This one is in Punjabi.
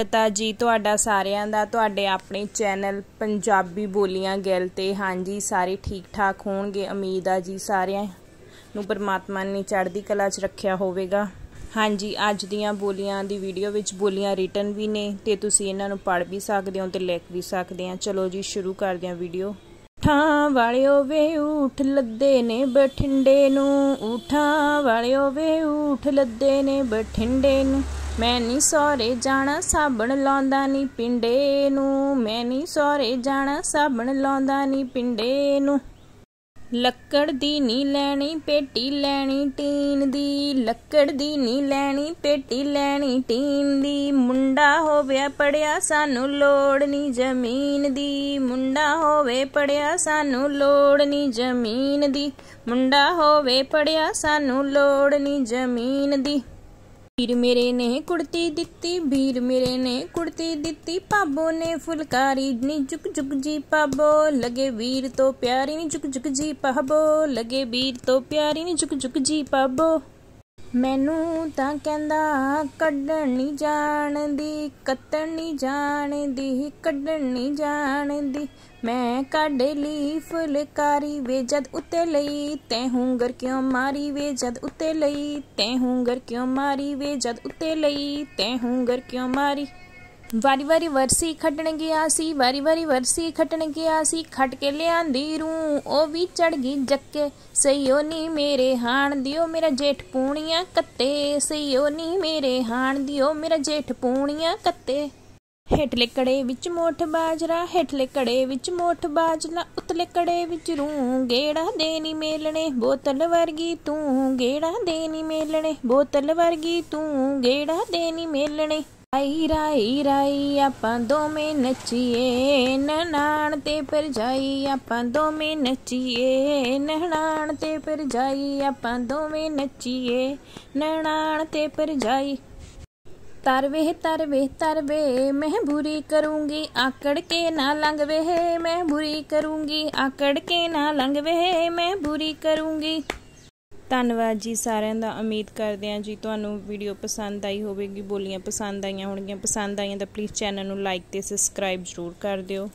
ਸਵਾਗਤਾ ਜੀ ਤੁਹਾਡਾ ਸਾਰਿਆਂ ਦਾ ਤੁਹਾਡੇ ਆਪਣੇ ਚੈਨਲ ਪੰਜਾਬੀ ਬੋਲੀਆਂ ਗੱਲ ਤੇ ਹਾਂਜੀ ਸਾਰੇ ਠੀਕ ਠਾਕ ਹੋਣਗੇ ਉਮੀਦ ਆ ਜੀ ਸਾਰਿਆਂ ਨੂੰ ਪਰਮਾਤਮਾ ਨੇ ਚੜ੍ਹਦੀ ਕਲਾ 'ਚ ਰੱਖਿਆ ਹੋਵੇਗਾ ਹਾਂਜੀ ਅੱਜ ਦੀਆਂ ਬੋਲੀਆਂ ਦੀ ਵੀਡੀਓ ਵਿੱਚ ਬੋਲੀਆਂ ਰਿਟਨ ਵੀ ਨੇ ਤੇ ਤੁਸੀਂ ਇਹਨਾਂ ਨੂੰ ਪੜ੍ਹ ਵੀ ਸਕਦੇ ਹੋ ਤੇ ਲਿਖ ਵੀ ਸਕਦੇ ਆ ਚਲੋ ਜੀ ਸ਼ੁਰੂ ਕਰਦੇ ਆ ਵੀਡੀਓ ਊਠਾਂ ਵਾਲਿਓ ਵੇ ਉਠ ਲੱਦੇ ਨੇ ਬਠਿੰਡੇ ਨੂੰ ਉਠਾ ਵਾਲਿਓ ਵੇ ਉਠ ਲੱਦੇ ਨੇ ਬਠਿੰਡੇ ਨੂੰ ਮੈਂ ਨਹੀਂ ਸੋਰੇ ਜਾਣਾ ਸਾਬਣ ਲਾਉਂਦਾ ਨਹੀਂ ਪਿੰਡੇ ਨੂੰ ਮੈਂ ਨਹੀਂ ਸੋਰੇ ਜਾਣਾ ਸਾਬਣ ਲਾਉਂਦਾ ਨਹੀਂ ਪਿੰਡੇ ਨੂੰ ਲੱਕੜ ਦੀ ਨਹੀਂ ਲੈਣੀ ਪੇਟੀ ਲੈਣੀ ਟੀਨ ਦੀ ਲੱਕੜ ਦੀ ਨਹੀਂ ਲੈਣੀ ਪੇਟੀ ਲੈਣੀ ਟੀਨ ਦੀ ਮੁੰਡਾ ਹੋਵੇ ਪੜਿਆ ਸਾਨੂੰ ਲੋੜ ਨਹੀਂ ਜ਼ਮੀਨ ਦੀ ਮੁੰਡਾ ਹੋਵੇ ਪੜਿਆ ਸਾਨੂੰ ਲੋੜ ਨਹੀਂ ਜ਼ਮੀਨ ਦੀ ਮੁੰਡਾ ਹੋਵੇ ਪੜਿਆ ਸਾਨੂੰ ਲੋੜ ਨਹੀਂ ਜ਼ਮੀਨ ਦੀ ਵੀਰ ਮੇਰੇ ਨੇ ਕੁੜਤੀ ਦਿੱਤੀ ਵੀਰ ਮੇਰੇ ਨੇ ਕੁੜਤੀ ਦਿੱਤੀ ਪਾਬੋ ਨੇ ਫੁਲਕਾਰੀ ਨੀ ਜੁਕ ਜੁਕ ਜੀ ਪਾਬੋ ਲਗੇ ਵੀਰ ਤੋਂ ਪਿਆਰੀ ਨੀ ਜੁਕ ਜੁਕ ਜੀ ਪਾਬੋ ਲਗੇ ਵੀਰ ਤੋਂ ਪਿਆਰੀ ਨੀ ਜੁਕ ਜੁਕ ਜੀ ਪਾਬੋ ਮੈਨੂੰ ਤਾਂ ਕਹਿੰਦਾ ਕੱਢਣ ਨਹੀਂ ਜਾਣਦੀ ਕੱਤਣ ਨਹੀਂ ਜਾਣਦੀ ਕੱਢਣ ਨਹੀਂ ਜਾਣਦੀ ਮੈਂ ਕੱਢ ਲਈ ਫੁਲਕਾਰੀ ਵੇ ਜਦ ਉੱਤੇ ਲਈ ਤੈ ਹੁੰਗਰ ਕਿਉਂ ਮਾਰੀ ਵੇ ਜਦ ਉੱਤੇ ਲਈ ਤੈ ਹੁੰਗਰ ਕਿਉਂ ਮਾਰੀ ਵੇ ਜਦ ਉੱਤੇ ਲਈ ਤੈ ਹੁੰਗਰ ਕਿਉਂ ਮਾਰੀ ਵਾਰੀ ਵਾਰੀ ਵਰਸੀ ਖੱਟਣ ਗਿਆ ਸੀ ਵਾਰੀ ਵਾਰੀ ਵਰਸੀ ਖੱਟਣ ਗਿਆ ਸੀ ਖੱਟ ਕੇ ਲਿਆਂਦੀ ਰੂ ਉਹ ਵੀ ਚੜ ਗਈ ਜੱਕੇ ਸਈਓ ਨੀ ਮੇਰੇ ਹਾਣ ਦਿਓ ਮੇਰਾ ਜੇਠ ਪੂਣੀਆਂ ਕੱਤੇ ਸਈਓ ਨੀ ਮੇਰੇ ਹਾਣ ਦਿਓ ਮੇਰਾ ਜੇਠ ਪੂਣੀਆਂ ਕੱਤੇ ਹੇਠਲੇ ਕੜੇ ਵਿੱਚ ਮੋਠ ਬਾਜਰਾ ਹੇਠਲੇ ਕੜੇ ਵਿੱਚ ਮੋਠ ਬਾਜਲਾ ਉਤਲੇ ਕੜੇ ਵਿੱਚ ਰੂ ਗੇੜਾ ਦੇਨੀ ਮੇਲਣੇ ਬੋਤਲ ਵਰਗੀ ਤੂੰ ਗੇੜਾ ਦੇਨੀ ਮੇਲਣੇ ਬੋਤਲ ਵਰਗੀ ਤੂੰ ਗੇੜਾ ਦੇਨੀ ਮੇਲਣੇ राई राई राई आपा दो में नचिए ननाण ते पर जाई आपा दो में नचिए ननाण ते पर जाई आपा दो में नचिए ननाण ते पर जाई वे तारवे तारवे मैं बुरी करूँगी आकड़ के ना लंगवे मैं बुरी करूँगी आकड़ के ना लंगवे मैं बुरी करूँगी ਧੰਨਵਾਦ ਜੀ ਸਾਰਿਆਂ ਦਾ ਉਮੀਦ ਕਰਦੇ ਹਾਂ ਜੀ ਤੁਹਾਨੂੰ ਵੀਡੀਓ ਪਸੰਦ ਆਈ ਹੋਵੇਗੀ ਬੋਲੀਆਂ ਪਸੰਦ ਆਈਆਂ ਹੋਣਗੀਆਂ ਪਸੰਦ ਆਈਆਂ ਤਾਂ ਪਲੀਜ਼ ਚੈਨਲ ਨੂੰ ਲਾਈਕ ਤੇ ਸਬਸਕ੍ਰਾਈਬ ਜ਼ਰੂਰ ਕਰ ਦਿਓ